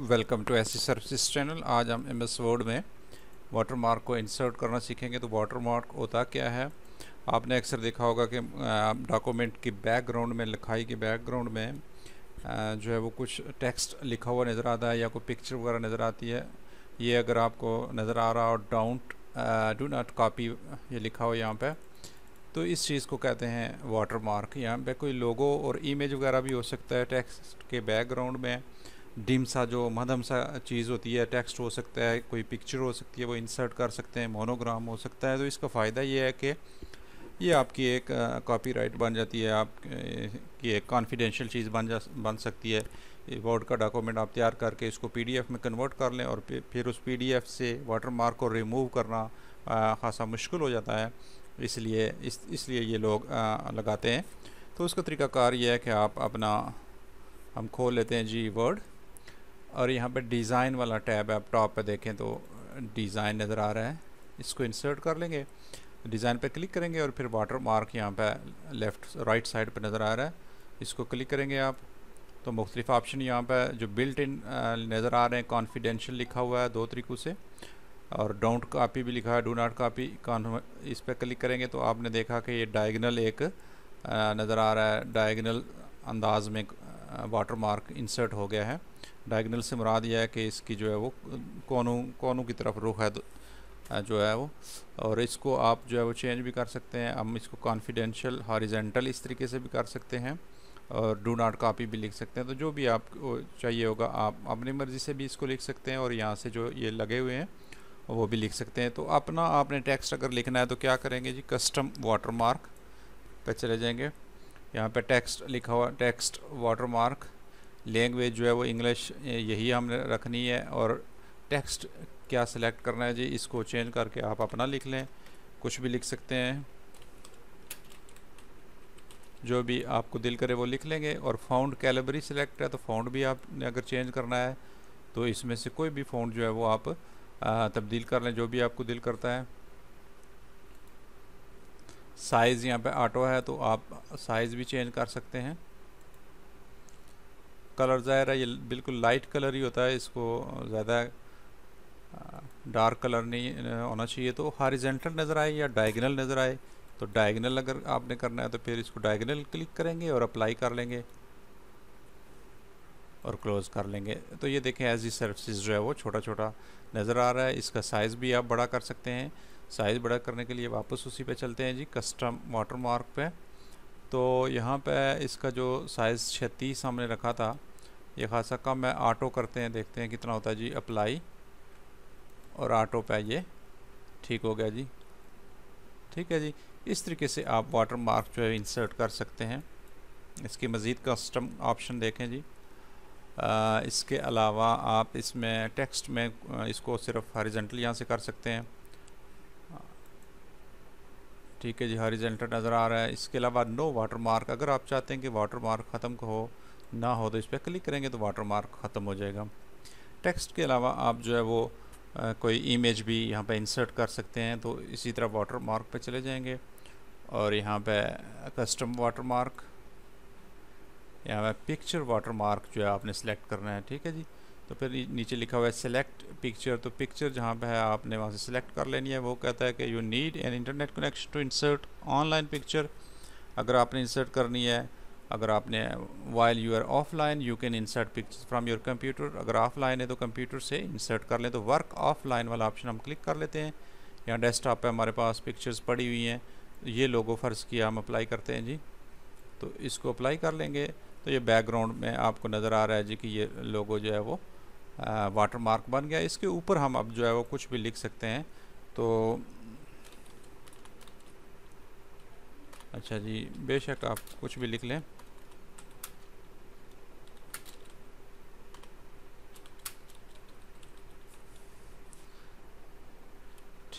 welcome to S services channel आज हम M S Word में वाटरमार्क को इंसर्ट करना सीखेंगे तो वाटरमार्क होता क्या है आपने अक्सर देखा होगा कि डॉक्यूमेंट की बैकग्राउंड में लिखाई के बैकग्राउंड में आ, जो है वो कुछ टेक्स्ट लिखा हुआ नज़र आता है या कोई पिक्चर वगैरह नज़र आती है ये अगर आपको नज़र आ रहा और डाउंट डू नाट कापी ये लिखा हो यहाँ पर तो इस चीज़ को कहते हैं वाटर मार्क यहाँ पर कोई लोगो और इमेज वगैरह भी हो सकता है टेक्स्ट के बैकग्राउंड में डिम सा जो मदम सा चीज़ होती है टेक्स्ट हो सकता है कोई पिक्चर हो सकती है वो इंसर्ट कर सकते हैं मोनोग्राम हो सकता है तो इसका फ़ायदा ये है कि ये आपकी एक कॉपीराइट बन जाती है आप की एक कॉन्फिडेंशियल चीज़ बन जा बन सकती है वर्ड का डॉक्यूमेंट आप तैयार करके इसको पीडीएफ में कन्वर्ट कर लें और फिर उस पीडीएफ से वाटरमार्क को रिमूव करना ख़ासा मुश्किल हो जाता है इसलिए इस इसलिए ये लोग आ, लगाते हैं तो उसका तरीकाकार ये है कि आप अपना हम खोल लेते हैं जी वर्ड और यहाँ पर डिज़ाइन वाला टैब आप टॉप पर देखें तो डिज़ाइन नज़र आ रहा है इसको इंसर्ट कर लेंगे डिज़ाइन पर क्लिक करेंगे और फिर वाटर मार्क यहाँ पर लेफ़्ट राइट साइड पर नज़र आ रहा है इसको क्लिक करेंगे आप तो मुख्तलिफ ऑप्शन यहाँ पर जो बिल्ट इन नज़र आ रहे हैं कॉन्फिडेंशियल लिखा हुआ है दो तरीक़ों से और डोंट कापी भी लिखा है डो नाट कापी इस पर क्लिक करेंगे तो आपने देखा कि ये डायगनल एक नज़र आ रहा है डायगनल अंदाज में वाटर मार्क इंसर्ट हो गया है डायगनल से मुराद यह है कि इसकी जो है वो कोनों कोनों की तरफ रुख है जो है वो और इसको आप जो है वो चेंज भी कर सकते हैं हम इसको कॉन्फिडेंशियल हॉरिजेंटल इस तरीके से भी कर सकते हैं और डू नॉट कापी भी लिख सकते हैं तो जो भी आपको चाहिए होगा आप अपनी मर्ज़ी से भी इसको लिख सकते हैं और यहाँ से जो ये लगे हुए हैं वो भी लिख सकते हैं तो अपना आपने टेक्स्ट अगर लिखना है तो क्या करेंगे जी कस्टम वाटर मार्क पर चले जाएंगे यहाँ पे टेक्स्ट लिखा हुआ टेक्स्ट वाटरमार्क लैंग्वेज जो है वो इंग्लिश यही हमने रखनी है और टेक्स्ट क्या सिलेक्ट करना है जी इसको चेंज करके आप अपना लिख लें कुछ भी लिख सकते हैं जो भी आपको दिल करे वो लिख लेंगे और फाउंड कैलेबरी सिलेक्ट है तो फाउंड भी आपने अगर चेंज करना है तो इसमें से कोई भी फाउंड जो है वो आप तब्दील कर लें जो भी आपको दिल करता है साइज़ यहाँ पे ऑटो है तो आप साइज़ भी चेंज कर सकते हैं कलर ज़ाहिर है ये बिल्कुल लाइट कलर ही होता है इसको ज़्यादा डार्क कलर नहीं होना चाहिए तो हॉरिजेंटल नज़र आए या डायगनल नज़र आए तो डायगनल अगर आपने करना है तो फिर इसको डायगनल क्लिक करेंगे और अप्लाई कर लेंगे और क्लोज़ कर लेंगे तो ये देखें एज ई सर्विस जो है वो छोटा छोटा नज़र आ रहा है इसका साइज़ भी आप बड़ा कर सकते हैं साइज़ बड़ा करने के लिए वापस उसी पे चलते हैं जी कस्टम वाटर मार्क पर तो यहाँ पे इसका जो साइज़ छत्तीस हमने रखा था ये खासा कम है आटो करते हैं देखते हैं कितना होता है जी अप्लाई और आटो पे ये ठीक हो गया जी ठीक है जी इस तरीके से आप वाटर मार्क जो है इंसर्ट कर सकते हैं इसकी मज़ीद कस्टम ऑप्शन देखें जी आ, इसके अलावा आप इसमें टेक्स्ट में इसको सिर्फ हॉरिजेंटल यहाँ से कर सकते हैं ठीक है जी हॉरिजेंटल नज़र आ रहा है इसके अलावा नो वाटर मार्क अगर आप चाहते हैं कि वाटर मार्क ख़त्म हो ना हो तो इस पर क्लिक करेंगे तो वाटर मार्क ख़त्म हो जाएगा टेक्स्ट के अलावा आप जो है वो आ, कोई इमेज भी यहाँ पे इंसर्ट कर सकते हैं तो इसी तरह वाटर मार्क पर चले जाएंगे और यहाँ पे कस्टम वाटर मार्क यहाँ पे पिक्चर वाटर मार्क जो है आपने सेलेक्ट करना है ठीक है जी तो फिर नीचे लिखा हुआ है सेलेक्ट पिक्चर तो पिक्चर जहाँ पे है आपने वहाँ से सेलेक्ट कर लेनी है वो कहता है कि you need an internet connection to insert online picture अगर आपने इंसर्ट करनी है अगर आपने while you are offline you can insert picture from your computer अगर ऑफलाइन है तो कंप्यूटर से इंसर्ट कर लें तो वर्क ऑफलाइन वाला ऑप्शन हम क्लिक कर लेते हैं यहाँ डेस्कटॉप पे हमारे पास पिक्चर्स पड़ी हुई हैं ये लोगो फ़र्ज़ किया हम अप्लाई करते हैं जी तो इसको अप्लाई कर लेंगे तो ये बैकग्राउंड में आपको नज़र आ रहा है जी कि ये लोगो जो है वो वाटर मार्क बन गया इसके ऊपर हम अब जो है वो कुछ भी लिख सकते हैं तो अच्छा जी बेशक आप कुछ भी लिख लें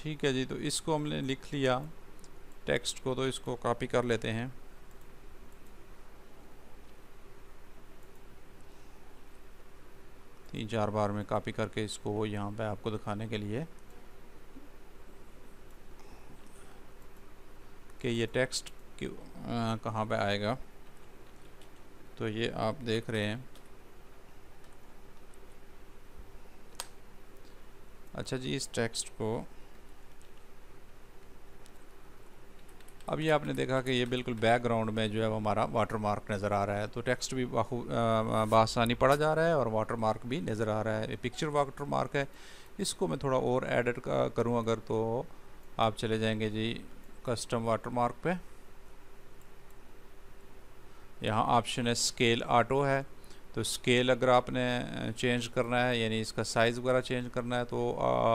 ठीक है जी तो इसको हमने लिख लिया टेक्स्ट को तो इसको कॉपी कर लेते हैं तीन चार बार में कॉपी करके इसको यहाँ पे आपको दिखाने के लिए कि ये टेक्स्ट क्यों कहाँ पे आएगा तो ये आप देख रहे हैं अच्छा जी इस टेक्स्ट को अब ये आपने देखा कि ये बिल्कुल बैकग्राउंड में जो है हमारा वाटर मार्क नज़र आ रहा है तो टेक्स्ट भी बासानी पढ़ा जा रहा है और वाटर मार्क भी नज़र आ रहा है ये पिक्चर वाटर मार्क है इसको मैं थोड़ा और एडिट करूँ अगर तो आप चले जाएंगे जी कस्टम वाटर मार्क पर यहाँ ऑप्शन है स्केल ऑटो है तो स्केल अगर आपने चेंज करना है यानी इसका साइज़ वगैरह चेंज करना है तो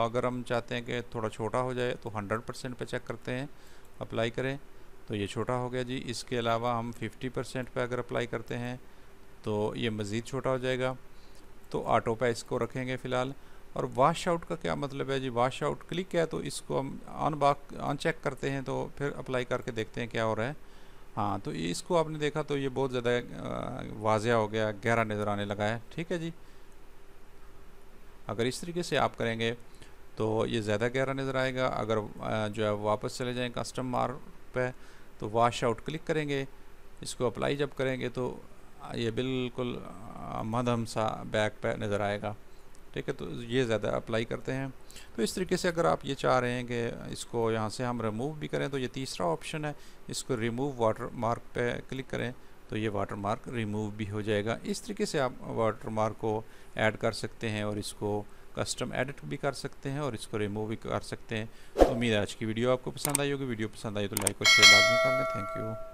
अगर हम चाहते हैं कि थोड़ा छोटा हो जाए तो 100 परसेंट पर चेक करते हैं अप्लाई करें तो ये छोटा हो गया जी इसके अलावा हम 50 परसेंट पर अगर अप्लाई करते हैं तो ये मज़ीद छोटा हो जाएगा तो ऑटो पे इसको रखेंगे फ़िलहाल और वाश आउट का क्या मतलब है जी वाश आउट क्लिक है तो इसको हम ऑन बाक ऑन चेक करते हैं तो फिर अप्लाई करके देखते हैं क्या हो रहा है हाँ तो इसको आपने देखा तो ये बहुत ज़्यादा वाजिया हो गया गहरा नज़र आने लगा है ठीक है जी अगर इस तरीके से आप करेंगे तो ये ज़्यादा गहरा नज़र आएगा अगर जो है वापस चले जाएँ कस्टम मार पे तो वाश आउट क्लिक करेंगे इसको अप्लाई जब करेंगे तो ये बिल्कुल मदम सा बैक पे नज़र आएगा ठीक है तो ये ज़्यादा अप्लाई करते हैं तो इस तरीके से अगर आप ये चाह रहे हैं कि इसको यहाँ से हम रिमूव भी करें तो ये तीसरा ऑप्शन है इसको रिमूव वाटर मार्क पर क्लिक करें तो ये वाटर मार्क रिमूव भी हो जाएगा इस तरीके से आप वाटर मार्क को ऐड कर सकते हैं और इसको कस्टम एडिट भी कर सकते हैं और इसको रिमूव भी कर सकते हैं तो उम्मीद है आज की वीडियो आपको पसंद आई होगी वीडियो पसंद आई तो लाइक और शेयर लाजमी कर लें थैंक यू